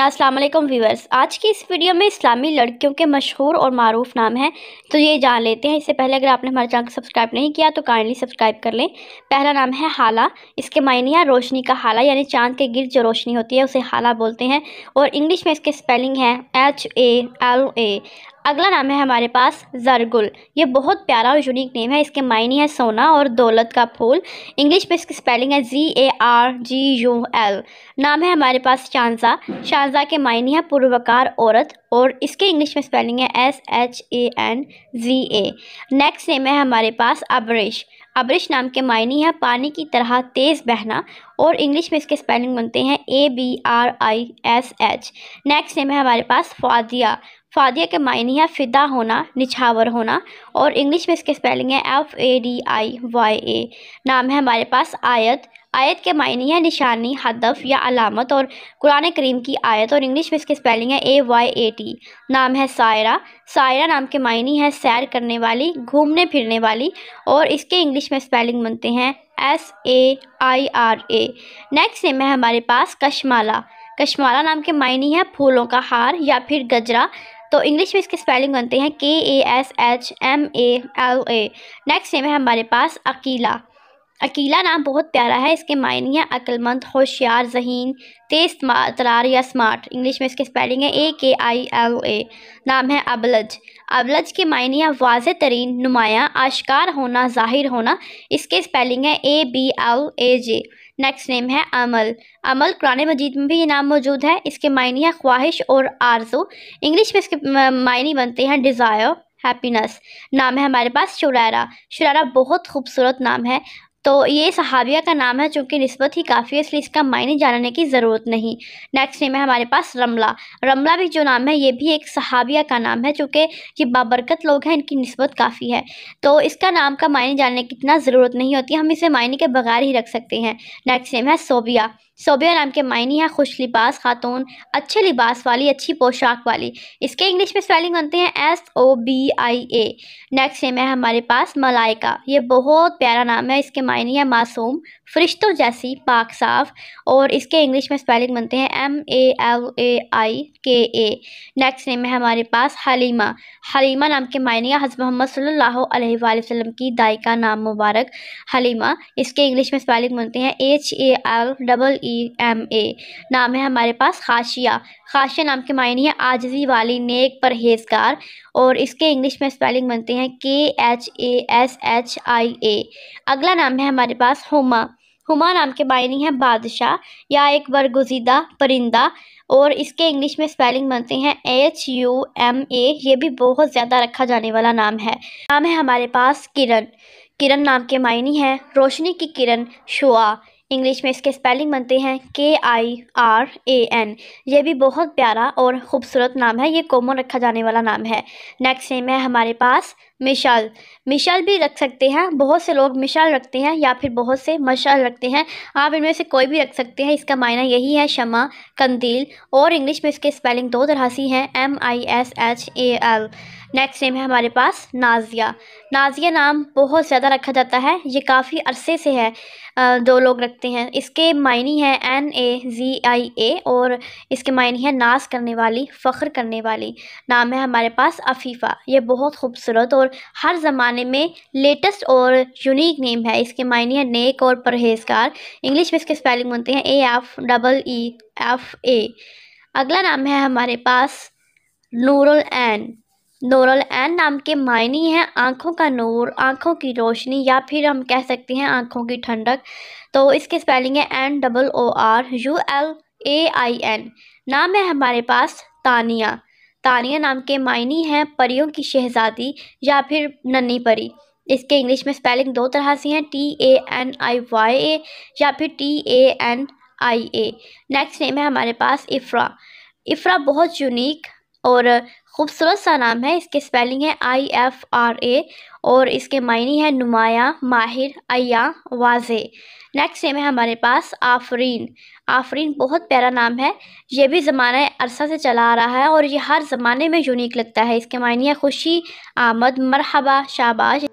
Aslam viewers आज की इस वीडियो में इस्लामी लड़कियों के मशहूर और मरूफ नाम हैं तो ये जान लेते हैं इससे पहले अगर आपने हमारे चैनल को सब्सक्राइब नहीं किया तो काइंडली सब्सक्राइब कर लें पहला नाम है हाला इसके मायने या रोशनी का हाला यानी चांद के गिर जो रोशनी होती है उसे हाला बोलते हैं और इंग्लिश में इसके स्पेलिंग है एच ए एल ए अगला नाम है हमारे पास जरगुल ये बहुत प्यारा और यूनिक नेम है इसके मायने है सोना और दौलत का फूल इंग्लिश में इसकी स्पेलिंग है G A R G U L नाम है हमारे पास शानजा शानजा के मायने है पूर्वकार औरत और इसके इंग्लिश में स्पेलिंग है S H A N G A next name है हमारे पास अबरिश अब्रिश नाम के मायने है पानी की तरह तेज़ बहना और इंग्लिश में इसके स्पेलिंग बनते हैं A B R I S H next name है हमारे पास फादिया फादिया के मायने हैं फ़िदा होना निछावर होना और इंग्लिश में इसके स्पेलिंग है F A D I Y A नाम है हमारे पास आयत आयत के मायने हैं निशानी हदफ या अलामत और कुरान करीम की आयत और इंग्लिश में इसके स्पेलिंग है ए वाई ए टी नाम है सायरा सायरा नाम के मायने हैं सैर करने वाली घूमने फिरने वाली और इसके इंग्लिश में स्पेलिंग बनते हैं S A I R A next name है हमारे पास कशमाला कशमाला नाम के मायने हैं फूलों का हार या फिर गजरा तो इंग्लिश में इसकी स्पेलिंग बनते हैं K A S H M A L A next name है हमारे पास अकीला अकीला नाम बहुत प्यारा है इसके मायने हैं अक्लमंद होशियार जहीन तेज तरार या स्मार्ट इंग्लिश में इसके स्पेलिंग है ए के आई एल ए नाम है अबलज अबलज के मायने हैं वाज तरीन नुमाया आश्कार होना जाहिर होना इसके स्पेलिंग है A B L A J next name है अमल अमल कुरान मजीद में भी ये नाम मौजूद है इसके मायने हैं ख्वाहिश और आरजू इंग्लिश में इसके मायने बनते हैं डिज़ायर हैप्पीनेस नाम है हमारे पास शुरा शुरा बहुत खूबसूरत नाम है तो ये सहाबिया का नाम है चूँकि नस्बत ही काफ़ी है इसलिए इसका मायने जानने की ज़रूरत नहीं नेक्स्ट नेम है हमारे पास रमला रमला भी जो नाम है ये भी एक सहाबिया का नाम है चूँकि ये बाबरकत लोग हैं इनकी नस्बत काफ़ी है तो इसका नाम का मायने जानने की इतना ज़रूरत नहीं होती हम इसे मायने के बगैर ही रख सकते हैं नेक्स्ट नेम है सोबिया सोबिया नाम के मायने हैं खुश लिबास खातून अच्छे लिबास वाली अच्छी पोशाक वाली इसके इंग्लिश में स्पेलिंग बनते हैं S O B I A next name है हमारे पास मलाइका ये बहुत प्यारा नाम है इसके मायने हैं मासूम फरिश्तों जैसी पाक साफ और इसके इंग्लिश में स्पेलिंग बनते हैं एम ए एल ए आई के ए नेक्स्ट नेम है हमारे पास हलीमा हलीमा नाम के मायने हज़ मोहम्मद सल्लल्लाहु अलैहि वसल्लम की दाई का नाम मुबारक हलीमा इसके इंग्लिश में स्पेलिंग बनते हैं H A L double E M A नाम है हमारे पास खाशिया खाशिया नाम के मायने है आजजी वाली नेक परहेजगार और इसके इंग्लिश में स्पेलिंग बनते हैं K H A S H I A अगला नाम है हमारे पास हुमा हुमा नाम के मायने हैं बादशाह या एक बरगुजीदा परिंदा और इसके इंग्लिश में स्पेलिंग बनते हैं एच यू एम ए ये भी बहुत ज़्यादा रखा जाने वाला नाम है नाम है हमारे पास किरण किरण नाम के मायनी है रोशनी की किरण शुआ इंग्लिश में इसके स्पेलिंग बनते हैं के आई आर ए एन ये भी बहुत प्यारा और ख़ूबसूरत नाम है ये कॉमन रखा जाने वाला नाम है नेक्स्ट नेम है हमारे पास मिशाल मिशाल भी रख सकते हैं बहुत से लोग मिशाल रखते हैं या फिर बहुत से मशाल रखते हैं आप इनमें से कोई भी रख सकते हैं इसका मायना यही है शमा कंदील और इंग्लिश में इसके स्पेलिंग दो तरह सी हैं M I S H A L next name है हमारे पास नाजिया नाजिया नाम बहुत ज़्यादा रखा जाता है ये काफ़ी अरसे से है दो लोग रखते हैं इसके मायने हैं एन ए जी आई ए और इसके मायने हैं नाज करने वाली फ़ख्र करने वाली नाम है हमारे पास अफ़ीफ़ा ये बहुत खूबसूरत और हर ज़माने में लेटेस्ट और यूनिक नेम है इसके मायने हैं नेक और परहेजगार इंग्लिश में इसके स्पेलिंग बनते हैं A F double E F A अगला नाम है हमारे पास नूरल एन नोरल एन नाम के मायने हैं आँखों का नूर आँखों की रोशनी या फिर हम कह सकते हैं आँखों की ठंडक तो इसके स्पेलिंग है N double O R U L A I N नाम है हमारे पास तानिया तानिया नाम के मायनी हैं परियों की शहजादी या फिर नन्ही परी इसके इंग्लिश में स्पेलिंग दो तरह से हैं T A N I Y A या फिर T A N I A next name है हमारे पास इफ्रा इफ्रा बहुत यूनिक और ख़ूबसूरत सा नाम है इसके स्पेलिंग है आई एफ़ आर ए और इसके मायने हैं नुमाया माहिर अया वाजे नेक्स्ट नेम है हमारे पास आफरीन आफरीन बहुत प्यारा नाम है यह भी ज़माना अरसा से चला आ रहा है और ये हर ज़माने में यूनिक लगता है इसके मायने है खुशी आमद मरहबा शाबाश